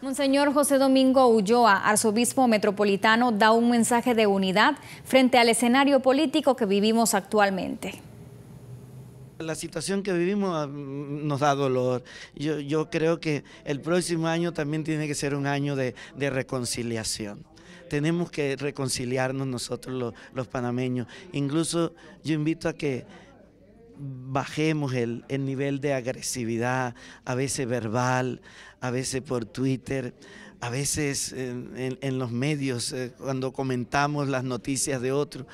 Monseñor José Domingo Ulloa, arzobispo metropolitano, da un mensaje de unidad frente al escenario político que vivimos actualmente. La situación que vivimos ah, nos da dolor. Yo, creo que el próximo año también tiene que ser un año de, reconciliación tenemos que reconciliarnos nosotros los, panameños. Incluso yo invito a que bajemos el, el, nivel de agresividad, a veces verbal, a veces por Twitter, a veces en, los medios, eh, cuando comentamos las noticias de otros.